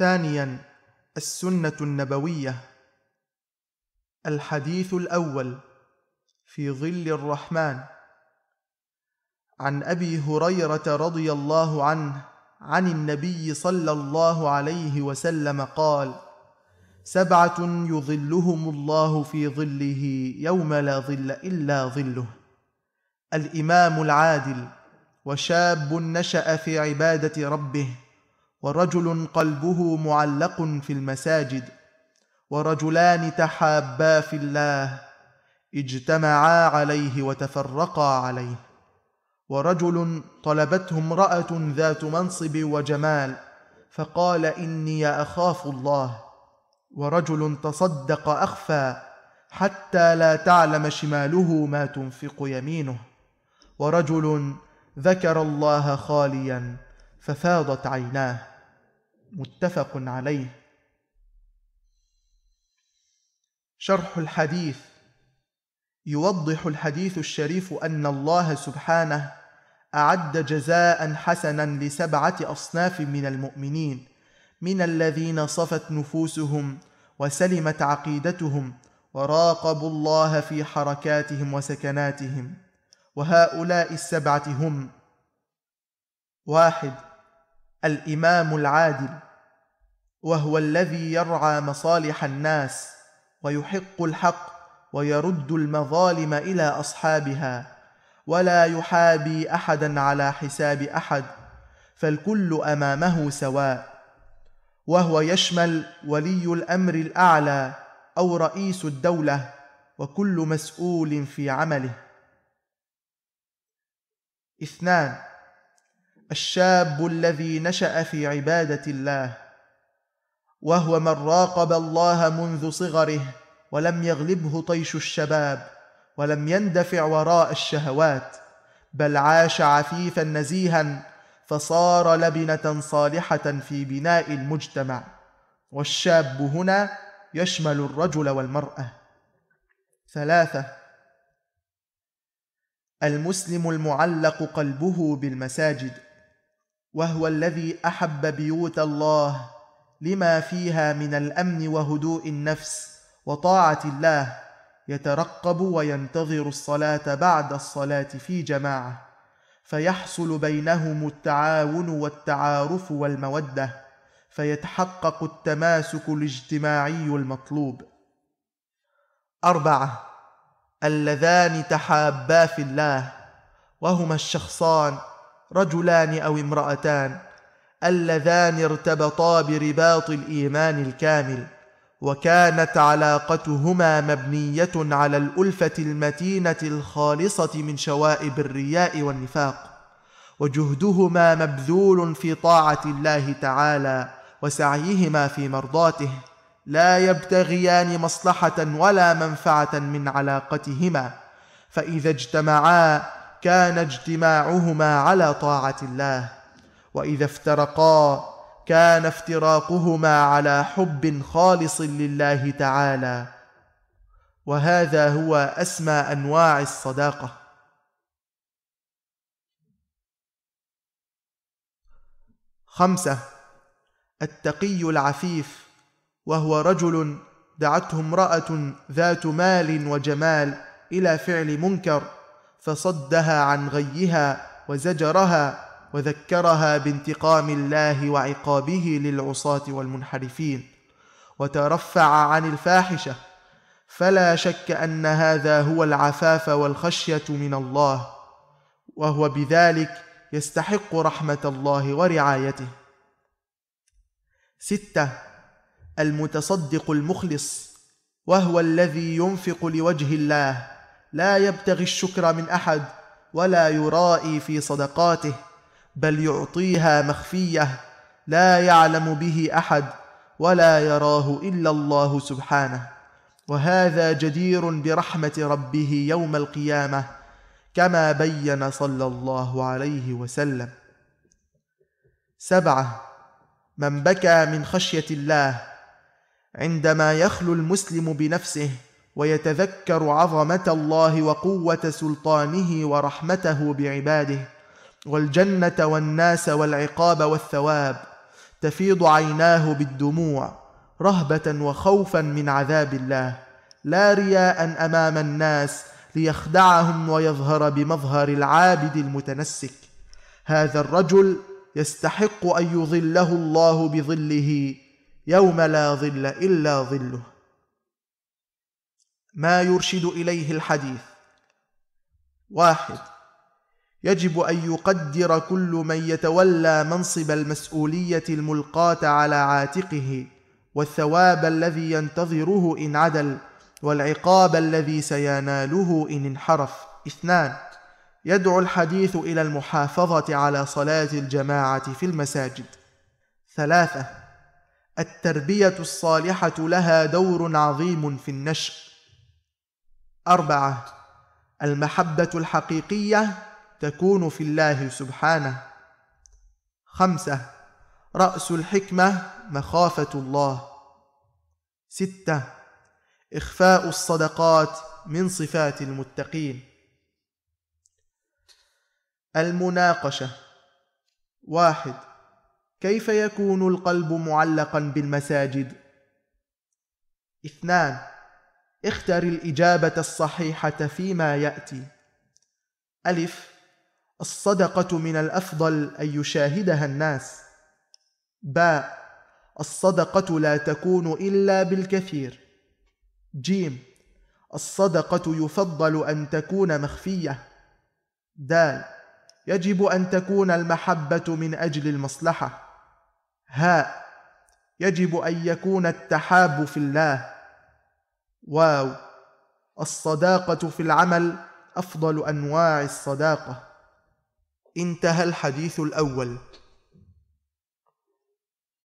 ثانيا السنه النبويه الحديث الاول في ظل الرحمن عن ابي هريره رضي الله عنه عن النبي صلى الله عليه وسلم قال سبعه يظلهم الله في ظله يوم لا ظل الا ظله الامام العادل وشاب نشا في عباده ربه ورجل قلبه معلق في المساجد ورجلان تحابا في الله اجتمعا عليه وتفرقا عليه ورجل طلبته امراه ذات منصب وجمال فقال اني اخاف الله ورجل تصدق اخفى حتى لا تعلم شماله ما تنفق يمينه ورجل ذكر الله خاليا ففاضت عيناه متفق عليه شرح الحديث يوضح الحديث الشريف ان الله سبحانه اعد جزاء حسنا لسبعه اصناف من المؤمنين من الذين صفت نفوسهم وسلمت عقيدتهم وراقبوا الله في حركاتهم وسكناتهم وهؤلاء السبعه هم واحد الامام العادل وهو الذي يرعى مصالح الناس ويحق الحق ويرد المظالم الى اصحابها ولا يحابي احدا على حساب احد فالكل امامه سواء وهو يشمل ولي الامر الاعلى او رئيس الدوله وكل مسؤول في عمله اثنان الشاب الذي نشا في عباده الله وهو من راقب الله منذ صغره ولم يغلبه طيش الشباب ولم يندفع وراء الشهوات بل عاش عفيفا نزيها فصار لبنه صالحه في بناء المجتمع والشاب هنا يشمل الرجل والمراه ثلاثه المسلم المعلق قلبه بالمساجد وهو الذي احب بيوت الله لما فيها من الامن وهدوء النفس وطاعه الله يترقب وينتظر الصلاه بعد الصلاه في جماعه فيحصل بينهم التعاون والتعارف والموده فيتحقق التماسك الاجتماعي المطلوب اربعه اللذان تحابا في الله وهما الشخصان رجلان او امراتان اللذان ارتبطا برباط الايمان الكامل وكانت علاقتهما مبنيه على الالفه المتينه الخالصه من شوائب الرياء والنفاق وجهدهما مبذول في طاعه الله تعالى وسعيهما في مرضاته لا يبتغيان مصلحه ولا منفعه من علاقتهما فاذا اجتمعا كان اجتماعهما على طاعه الله واذا افترقا كان افتراقهما على حب خالص لله تعالى وهذا هو اسمى انواع الصداقه خمسه التقي العفيف وهو رجل دعته امراه ذات مال وجمال الى فعل منكر فصدها عن غيها وزجرها وذكرها بانتقام الله وعقابه للعصاه والمنحرفين وترفع عن الفاحشه فلا شك ان هذا هو العفاف والخشيه من الله وهو بذلك يستحق رحمه الله ورعايته سته المتصدق المخلص وهو الذي ينفق لوجه الله لا يبتغي الشكر من احد ولا يرائي في صدقاته بل يعطيها مخفيه لا يعلم به احد ولا يراه الا الله سبحانه وهذا جدير برحمه ربه يوم القيامه كما بين صلى الله عليه وسلم سبعه من بكى من خشيه الله عندما يخلو المسلم بنفسه ويتذكر عظمه الله وقوه سلطانه ورحمته بعباده والجنه والناس والعقاب والثواب تفيض عيناه بالدموع رهبه وخوفا من عذاب الله لا رياء امام الناس ليخدعهم ويظهر بمظهر العابد المتنسك هذا الرجل يستحق ان يظله الله بظله يوم لا ظل الا ظله ما يرشد إليه الحديث واحد يجب أن يقدر كل من يتولى منصب المسؤولية الملقاة على عاتقه والثواب الذي ينتظره إن عدل والعقاب الذي سيناله إن انحرف اثنان يدعو الحديث إلى المحافظة على صلاة الجماعة في المساجد ثلاثة التربية الصالحة لها دور عظيم في النشأ أربعة المحبة الحقيقية تكون في الله سبحانه خمسة رأس الحكمة مخافة الله ستة إخفاء الصدقات من صفات المتقين المناقشة واحد كيف يكون القلب معلقا بالمساجد؟ اثنان اختر الإجابة الصحيحة فيما يأتي ألف الصدقة من الأفضل أن يشاهدها الناس باء الصدقة لا تكون إلا بالكثير جيم الصدقة يفضل أن تكون مخفية دال يجب أن تكون المحبة من أجل المصلحة هاء يجب أن يكون التحاب في الله واو الصداقة في العمل أفضل أنواع الصداقة انتهى الحديث الأول